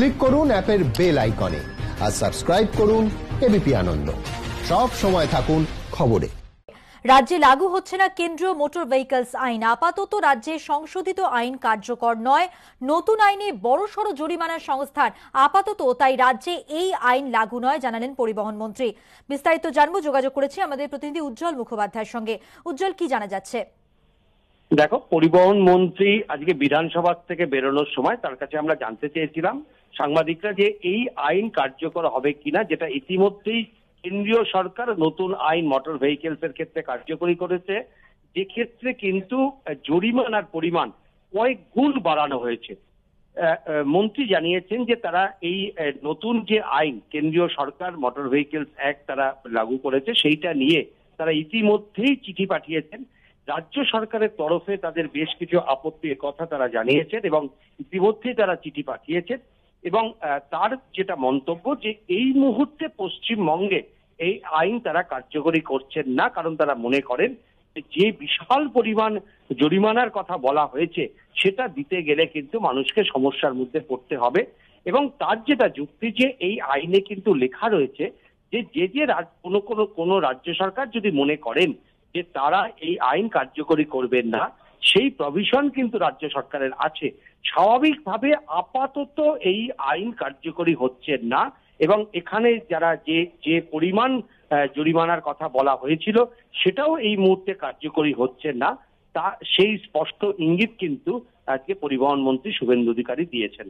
click করুন অ্যাপের bell আইকনে আর সাবস্ক্রাইব করুন এবিপি আনন্দ সব সময় থাকুন খবরে রাজ্যে লাগু হচ্ছে না কেন্দ্রীয় মোটর ভেহিকলস আইন আপাতত রাজ্যে সংশোধিত আইন কার্যকর নয় নতুন আইনে বড়সড় জরিমানা সংস্থার আপাতত তাই রাজ্যে এই আইন লাগু নয় জানালেন পরিবহন মন্ত্রী বিস্তারিত জানব যোগাযোগ করেছি আমাদের প্রতিনিধি উজ্জ্বল মুখোপাধ্যায়ের সঙ্গে উজ্জ্বল কি জানা যাচ্ছে দেখো পরিবহন মন্ত্রী আজকে বিধানসভা থেকে বেরোনোর সময় তার কাছে আমরা জানতে চেয়েছিলাম সাংবাদিকরা যে এই আইন কার্যকর হবে কিনা যেটা ইতিমধ্যেই কেন্দ্রীয় সরকার নতুন আইন মোটর ভেহিকেলস এর ক্ষেত্রে কার্যকরী করেছে যে ক্ষেত্রে কিন্তু জরিমানার পরিমাণ কয়েক গুণ বাড়ানো হয়েছে মন্ত্রী জানিয়েছেন যে তারা এই নতুন যে আইন কেন্দ্রীয় সরকার মোটর ভেহিকেলস অ্যাক্ট তারা লাগু করেছে সেইটা নিয়ে তারা ইতিমধ্যেই চিঠি পাঠিয়েছেন রাজ্য সরকারের তরফে তাদের বেশ কিছু আপত্তির কথা তারা জানিয়েছেন এবং ইতিমধ্যেই তারা চিঠি পাঠিয়েছেন এবং তার যেটা মন্তব্য যে এই মুহূর্তে পশ্চিমবঙ্গে এই আইন তারা কার্যকরী করছেন না কারণ তারা মনে করেন যে বিশাল পরিমাণ জরিমানার কথা বলা হয়েছে সেটা দিতে গেলে কিন্তু মানুষকে সমস্যার মধ্যে পড়তে হবে এবং তার যেটা যুক্তি যে এই আইনে কিন্তু লেখা রয়েছে যে যে যে কোনো কোনো কোনো রাজ্য সরকার যদি মনে করেন যে তারা এই আইন কার্যকরী করবেন না সেই প্রভিশন কিন্তু রাজ্য সরকারের আছে স্বাভাবিকভাবে আপাতত এই আইন কার্যকরী হচ্ছে না এবং এখানে যারা যে যে পরিমাণ জরিমানার কথা বলা হয়েছিল সেটাও এই মুহূর্তে কার্যকরী হচ্ছে না তা সেই স্পষ্ট ইঙ্গিত কিন্তু আজকে পরিবহন মন্ত্রী শুভেন্দু অধিকারী দিয়েছেন